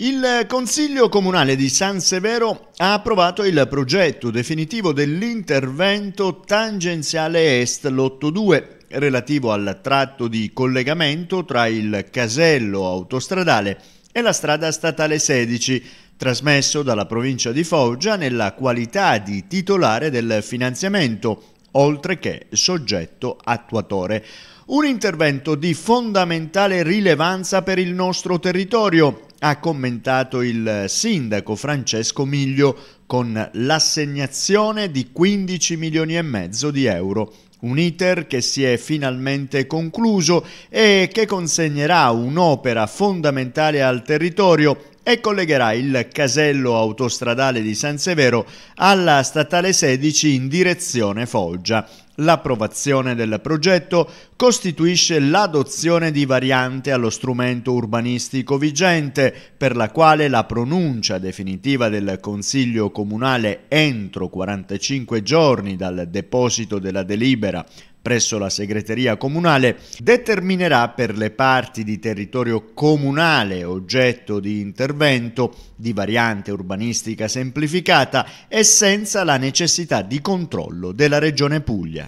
Il Consiglio Comunale di San Severo ha approvato il progetto definitivo dell'intervento tangenziale Est Lotto 2 relativo al tratto di collegamento tra il casello autostradale e la strada statale 16, trasmesso dalla provincia di Foggia nella qualità di titolare del finanziamento, oltre che soggetto attuatore. Un intervento di fondamentale rilevanza per il nostro territorio, ha commentato il sindaco Francesco Miglio con l'assegnazione di 15 milioni e mezzo di euro. Un iter che si è finalmente concluso e che consegnerà un'opera fondamentale al territorio e collegherà il casello autostradale di San Severo alla statale 16 in direzione Foggia. L'approvazione del progetto costituisce l'adozione di variante allo strumento urbanistico vigente, per la quale la pronuncia definitiva del Consiglio Comunale entro 45 giorni dal deposito della delibera presso la segreteria comunale determinerà per le parti di territorio comunale oggetto di intervento di variante urbanistica semplificata e senza la necessità di controllo della Regione Puglia.